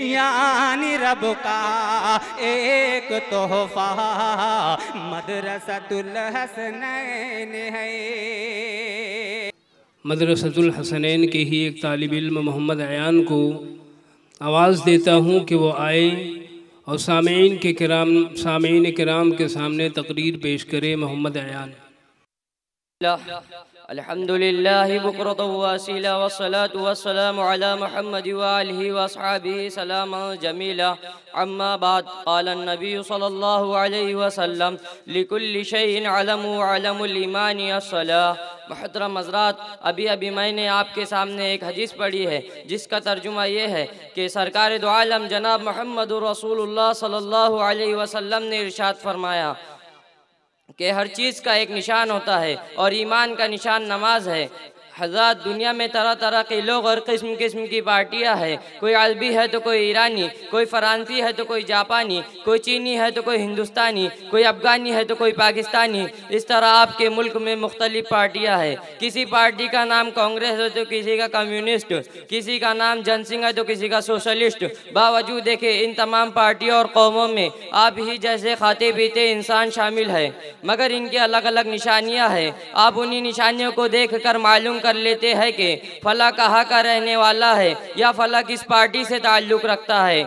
यानी रब का एक तोहफा मदरसतुल हसनैन है मदरसतुल हसनैन के ही एक तालब इल्म मोहम्मद अयान को आवाज़ देता हूँ कि वो आए और सामीन के कराम सामीन कराम के सामने तकरीर पेश करे मोहम्मद अयान الحمد لله بكرة واسيلا والصلاة والسلام على محمد وآله وأصحابه سلاما جميلا عما بعد قال النبي صلى الله عليه وسلم لكل شيء علم وعلم الإيمان الصلاة میں نے آپ کے سامنے ایک حدیث پڑھی ہے جس کا ترجمہ یہ ہے کہ سرکار دعالم جناب محمد رسول اللہ صلی اللہ علیہ وسلم نے ارشاد فرمایا कि हर चीज़ का एक निशान होता है और ईमान का निशान नमाज है हजार दुनिया में तरह तरह के लोग और किस्म किस्म की पार्टियां हैं कोई अरबी है तो कोई ईरानी कोई फ्रांसी है तो कोई जापानी कोई चीनी है तो कोई हिंदुस्तानी कोई अफ़गानी है तो कोई पाकिस्तानी इस तरह आपके मुल्क में मुख्तलिफ पार्टियाँ हैं किसी पार्टी का नाम कांग्रेस है तो किसी का कम्युनिस्ट किसी का नाम जनसिंह है तो किसी का सोशलिस्ट बावजूद देखे इन तमाम पार्टियों और कौमों में आप ही जैसे खाते पीते इंसान शामिल है मगर इनकी अलग अलग निशानियाँ हैं आप उन्हीं निशानियों को देख कर मालूम कर लेते हैं कि फला कहाँ का रहने वाला है या फला किस पार्टी से ताल्लुक़ रखता है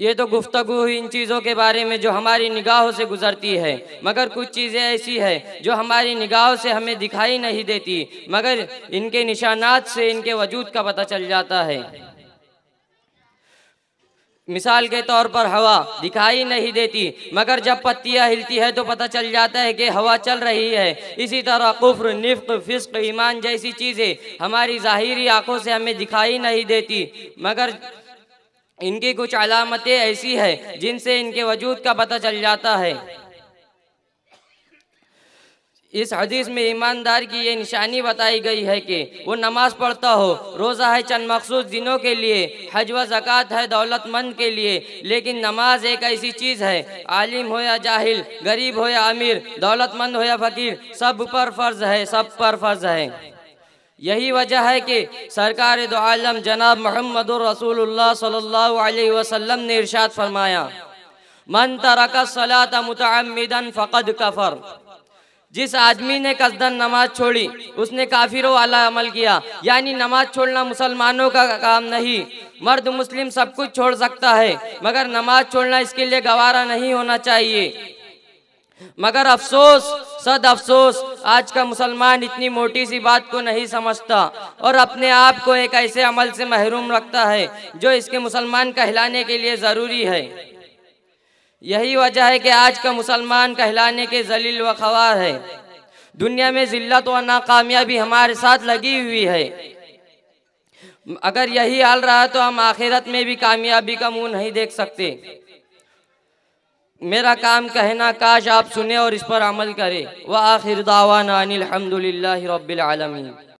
ये तो गुफ्तगु हुई इन चीज़ों के बारे में जो हमारी निगाहों से गुजरती है मगर कुछ चीज़ें ऐसी है जो हमारी निगाहों से हमें दिखाई नहीं देती मगर इनके निशानात से इनके वजूद का पता चल जाता है मिसाल के तौर पर हवा दिखाई नहीं देती मगर जब पत्तियां हिलती है तो पता चल जाता है कि हवा चल रही है इसी तरह कुफ्र निफ्क फिस्क ईमान जैसी चीज़ें हमारी ज़ाहिरी आँखों से हमें दिखाई नहीं देती मगर इनकी कुछ अलामतें ऐसी हैं जिनसे इनके वजूद का पता चल जाता है इस हदीस में ईमानदार की ये निशानी बताई गई है कि वो नमाज पढ़ता हो रोज़ा है चंद मखसूस दिनों के लिए हज व ज़क़़त है दौलतमंद के लिए लेकिन नमाज एक ऐसी चीज़ है आलिम हो या जाहिल गरीब हो या अमीर दौलतमंद हो या फ़कीर सब पर फ़र्ज़ है सब पर फ़र्ज़ है यही वजह है कि सरकार दो आलम जनाब मोहम्मद रसूलुल्लाह सल्लल्लाहु अलैहि वसल्लम ने इरशाद फरमाया मन तरक सलात मुतमदन फ़कद कफ़र जिस आदमी ने कसदन नमाज छोड़ी उसने काफिरों वाला अमल किया यानी नमाज छोड़ना मुसलमानों का काम नहीं मर्द मुस्लिम सब कुछ छोड़ सकता है मगर नमाज छोड़ना इसके लिए गवारा नहीं होना चाहिए मगर अफसोस सद अफसोस आज का मुसलमान इतनी मोटी सी बात को नहीं समझता और अपने आप को एक ऐसे अमल से महरूम रखता है जो इसके मुसलमान कहलाने के लिए ज़रूरी है यही वजह है कि आज का मुसलमान कहलाने के जलील व खवार है दुनिया में जिल्लत तो व नाकामयाबी हमारे साथ लगी हुई है अगर यही हाल रहा तो हम आखिरत में भी कामयाबी का मुंह नहीं देख सकते मेरा काम कहना काश आप सुने और इस पर अमल करें व आखिर दावा नानी हमदुल्ला रबालमी